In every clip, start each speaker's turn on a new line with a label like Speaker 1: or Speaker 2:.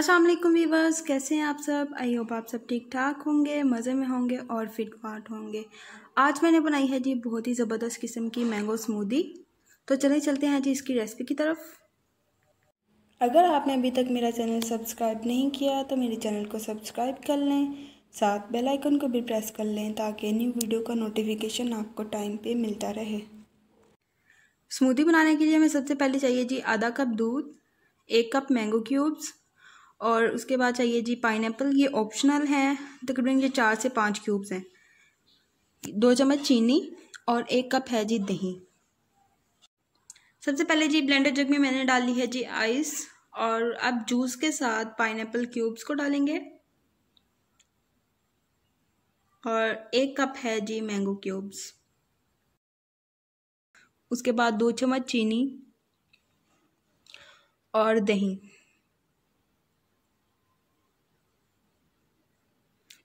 Speaker 1: अस्सलाम वालेकुम वीवर्स कैसे हैं आप सब आई होप आप सब ठीक ठाक होंगे मज़े में होंगे और फिट फाट होंगे आज मैंने बनाई है जी बहुत ही ज़बरदस्त किस्म की मैंगो स्मूदी तो चले चलते हैं जी इसकी रेसिपी की तरफ अगर आपने अभी तक मेरा चैनल सब्सक्राइब नहीं किया तो मेरे चैनल को सब्सक्राइब कर लें साथ बेल आइकन को भी प्रेस कर लें ताकि न्यू वीडियो का नोटिफिकेशन आपको टाइम पे मिलता रहे स्मूदी बनाने के लिए हमें सबसे पहले चाहिए जी आधा कप दूध एक कप मैंगो क्यूब्स और उसके बाद चाहिए जी पाइन ये ऑप्शनल है तकरीबन ये चार से पाँच क्यूब्स हैं दो चम्मच चीनी और एक कप है जी दही सबसे पहले जी ब्लेंडर जग में मैंने डाली है जी आइस और अब जूस के साथ पाइन क्यूब्स को डालेंगे और एक कप है जी मैंगो क्यूब्स उसके बाद दो चम्मच चीनी और दही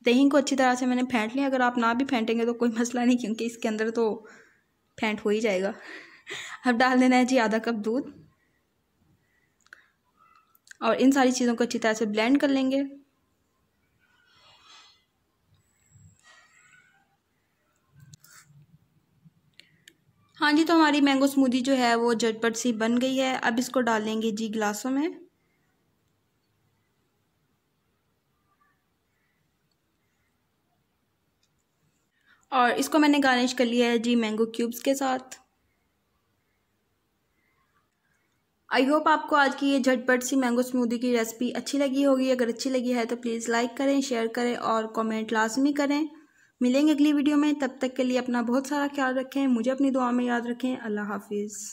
Speaker 1: दही को अच्छी तरह से मैंने फेंट लिया अगर आप ना भी फेंटेंगे तो कोई मसला नहीं क्योंकि इसके अंदर तो फेंट हो ही जाएगा अब डाल देना है जी आधा कप दूध और इन सारी चीज़ों को अच्छी तरह से ब्लेंड कर लेंगे हाँ जी तो हमारी मैंगो स्मूदी जो है वो झटपट सी बन गई है अब इसको डालेंगे जी गिलासों में और इसको मैंने गार्निश कर लिया है जी मैंगो क्यूब्स के साथ आई होप आपको आज की ये झटपट सी मैंगो स्मूदी की रेसिपी अच्छी लगी होगी अगर अच्छी लगी है तो प्लीज़ लाइक करें शेयर करें और कमेंट लाजमी करें मिलेंगे अगली वीडियो में तब तक के लिए अपना बहुत सारा ख्याल रखें मुझे अपनी दुआ में याद रखें अल्लाह हाफिज़